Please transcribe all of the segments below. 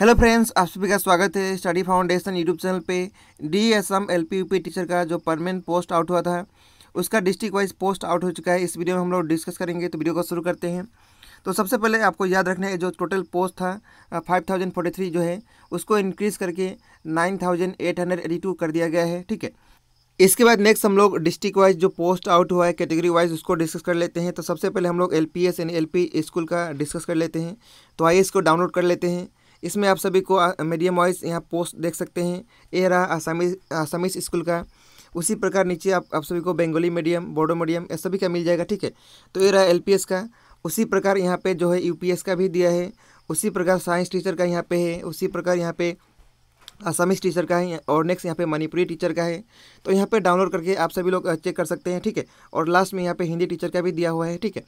hello friends आप सभी का स्वागत है स्टडी फाउंडेशन यूट्यूब चैनल पे D S M L P U P teacher का जो परमानेंट पोस्ट आउट हुआ था उसका डिस्ट्रिक्ट वाइज पोस्ट आउट हो चुका है इस वीडियो में हम लोग डिस्कस करेंगे तो वीडियो को शुरू करते हैं तो सबसे पहले आपको याद रखना है जो टोटल पोस्ट था फाइव थाउजेंड फोर्टी थ्री जो है उसको इंक्रीज़ करके nine thousand eight hundred eighty two कर दिया गया है ठीक है इसके बाद नेक्स्ट हम लोग डिस्ट्रिक्ट वाइज जो पोस्ट आउट हुआ है कैटेगरी वाइज उसको डिस्कस कर लेते हैं तो सबसे पहले हम लोग एल पी एस यानी एल पी स्कूल का डिस्कस कर लेते हैं तो आइए इसको डाउनलोड कर लेते हैं इसमें आप सभी को मीडियम वाइज यहाँ पोस्ट देख सकते हैं ये रहा आसामी आसामीस स्कूल का उसी प्रकार नीचे आप आप सभी को बंगाली मीडियम बोडो मीडियम ये सभी का मिल जाएगा ठीक है तो ये रहा एलपीएस का उसी प्रकार यहाँ पे जो है यूपीएस का भी दिया है उसी प्रकार साइंस टीचर का यहाँ पे है उसी प्रकार यहाँ पे आसामीस टीचर का है और नेक्स्ट यहाँ पे मणिपुरी टीचर का है तो यहाँ पे डाउनलोड करके आप सभी लोग चेक कर सकते हैं ठीक है और लास्ट में यहाँ पे हिंदी टीचर का भी दिया हुआ है ठीक है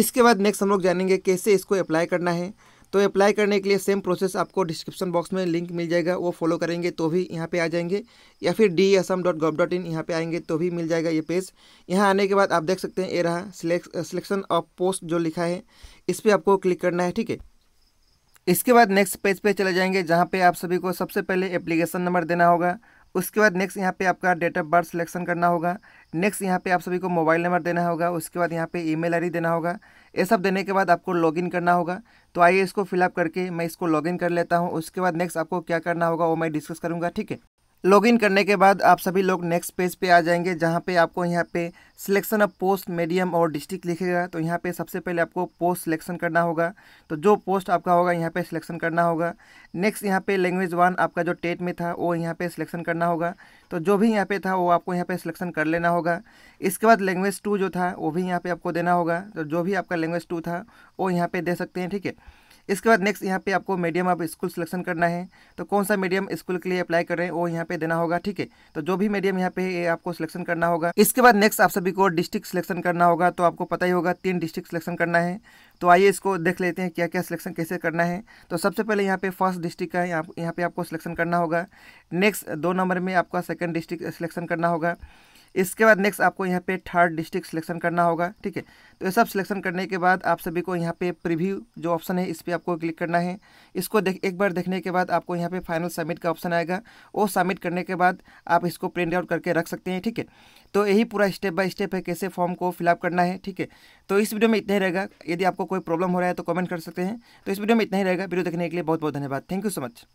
इसके बाद नेक्स्ट हम लोग जानेंगे कैसे इसको अप्लाई करना है तो अप्लाई करने के लिए सेम प्रोसेस आपको डिस्क्रिप्शन बॉक्स में लिंक मिल जाएगा वो फॉलो करेंगे तो भी यहाँ पे आ जाएंगे या फिर D Assam dot gov dot in यहाँ पर आएंगे तो भी मिल जाएगा ये पेज यहाँ आने के बाद आप देख सकते हैं ये रहा सिलेक्शन ऑफ पोस्ट जो लिखा है इस पर आपको क्लिक करना है ठीक है इसके बाद नेक्स्ट पेज पे चले जाएंगे जहाँ पे आप सभी को सबसे पहले एप्लीकेशन नंबर देना होगा उसके बाद नेक्स्ट यहाँ पे आपका डेट ऑफ बर्थ सिलेक्शन करना होगा नेक्स्ट यहाँ पे आप सभी को मोबाइल नंबर देना होगा उसके बाद यहाँ पे ईमेल आईडी देना होगा ये सब देने के बाद आपको लॉगिन करना होगा तो आइए इसको फिलअप करके मैं इसको लॉगिन कर लेता हूँ उसके बाद नेक्स्ट आपको क्या करना होगा वो मैं डिस्कस करूँगा ठीक है लॉगिन करने के बाद आप सभी लोग नेक्स्ट पेज पे आ जाएंगे जहाँ पे आपको यहाँ पे सिलेक्शन ऑफ पोस्ट मीडियम और डिस्ट्रिक्ट लिखेगा तो यहाँ पे सबसे पहले आपको पोस्ट सिलेक्शन करना होगा तो जो पोस्ट आपका होगा यहाँ पे सिलेक्शन करना होगा नेक्स्ट यहाँ पे लैंग्वेज वन आपका जो टेट में था वो यहाँ पे सिलेक्शन करना होगा तो जो भी यहाँ पे था वो आपको यहाँ पे सिलेक्शन कर लेना होगा इसके बाद लैंग्वेज टू जो था वो भी यहाँ पर आपको देना होगा तो जो भी आपका लैंग्वेज टू था वो यहाँ पर दे सकते हैं ठीक है इसके बाद नेक्स्ट यहाँ पे आपको मीडियम आप स्कूल सिलेक्शन करना है तो कौन सा मीडियम स्कूल के लिए अप्लाई कर रहे हैं वो यहाँ पे देना होगा ठीक है तो जो भी मीडियम यहाँ पे आपको सिलेक्शन करना होगा इसके बाद नेक्स्ट आप सभी को डिस्ट्रिक्ट सिलेक्शन करना होगा तो आपको पता ही होगा तीन डिस्ट्रिक्ट सिलेक्शन करना है तो आइए इसको देख लेते हैं क्या क्या सिलेक्शन कैसे करना है तो सबसे पहले यहाँ पे फर्स्ट डिस्ट्रिक्ट का यहाँ यहाँ पे आपको सिलेक्शन करना होगा नेक्स्ट दो नंबर में आपका सेकंड डिस्ट्रिक्ट सिलेक्शन करना होगा इसके बाद नेक्स्ट आपको यहाँ पे थर्ड डिस्ट्रिक्ट सिलेक्शन करना होगा ठीक है तो ये सब सिलेक्शन करने के बाद आप सभी को यहाँ पे प्रीव्यू जो ऑप्शन है इस पर आपको क्लिक करना है इसको देख एक बार देखने के बाद आपको यहाँ पे फाइनल सबमिट का ऑप्शन आएगा वो सबमिट करने के बाद आप इसको प्रिंट आउट करके रख सकते हैं ठीक है तो यही पूरा स्टेप बाय स्टेप है कैसे फॉर्म को फिलअप करना है ठीक है तो इस वीडियो में इतना ही रहेगा यदि आपको कोई प्रॉब्लम हो रहा है तो कमेंट कर सकते हैं तो इस वीडियो में इतना ही रहेगा वीडियो देखने के लिए बहुत बहुत धन्यवाद थैंक यू सो मच